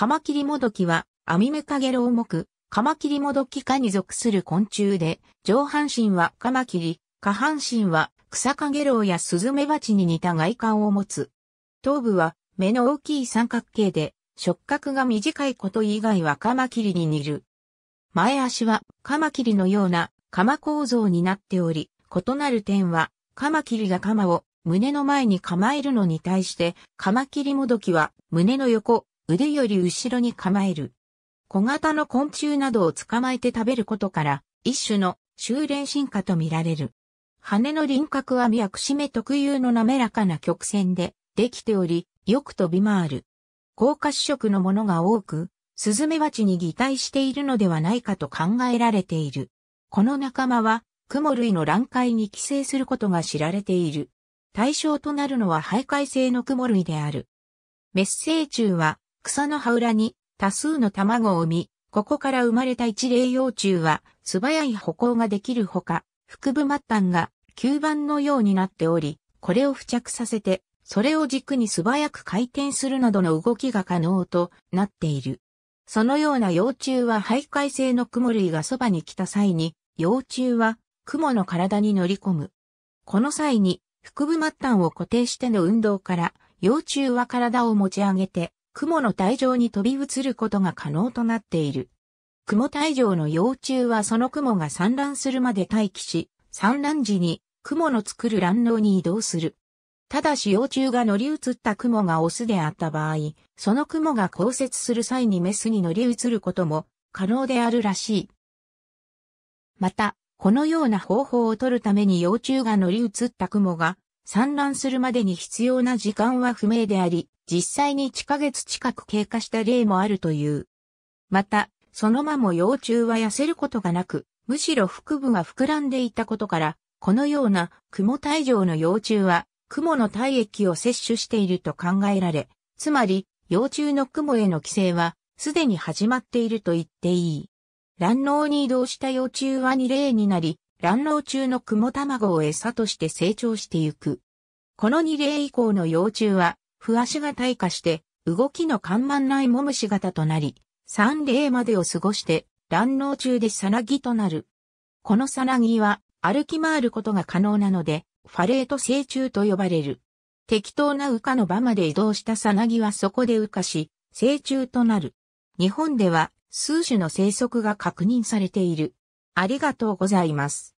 カマキリモドキは、アミメカゲロウモク、カマキリモドキ科に属する昆虫で、上半身はカマキリ、下半身は草カゲロウやスズメバチに似た外観を持つ。頭部は目の大きい三角形で、触覚が短いこと以外はカマキリに似る。前足はカマキリのようなマ構造になっており、異なる点はカマキリが鎌を胸の前に構えるのに対して、カマキリもどきは胸の横、腕より後ろに構える。小型の昆虫などを捕まえて食べることから、一種の修練進化とみられる。羽の輪郭は脈締め特有の滑らかな曲線でできており、よく飛び回る。高褐色のものが多く、スズメバチに擬態しているのではないかと考えられている。この仲間は、クモ類の卵塊に寄生することが知られている。対象となるのは徘徊性のクモ類である。メッージ中は草の葉裏に多数の卵を産み、ここから生まれた一例幼虫は素早い歩行ができるほか、腹部末端が吸盤のようになっており、これを付着させて、それを軸に素早く回転するなどの動きが可能となっている。そのような幼虫は徘徊性の雲類がそばに来た際に、幼虫は雲の体に乗り込む。この際に腹部末端を固定しての運動から、幼虫は体を持ち上げて雲の帯状に飛び移ることが可能となっている。雲帯状の幼虫はその雲が産卵するまで待機し、産卵時に雲の作る卵嚢に移動する。ただし幼虫が乗り移った雲がオスであった場合、その雲が降雪する際にメスに乗り移ることも可能であるらしい。また、このような方法を取るために幼虫が乗り移った雲が産卵するまでに必要な時間は不明であり、実際に1ヶ月近く経過した例もあるという。また、その間も幼虫は痩せることがなく、むしろ腹部が膨らんでいたことから、このような雲体状の幼虫は、雲の体液を摂取していると考えられ、つまり、幼虫の雲への寄生は、すでに始まっていると言っていい。卵脳に移動した幼虫は2例になり、卵脳中の雲卵を餌として成長してゆく。この2例以降の幼虫は、不足が退化して、動きの緩慢ないもむし型となり、三例までを過ごして、乱脳中でさなぎとなる。このさなぎは、歩き回ることが可能なので、ファレート成虫と呼ばれる。適当な羽化の場まで移動したさなぎはそこで羽化し、成虫となる。日本では数種の生息が確認されている。ありがとうございます。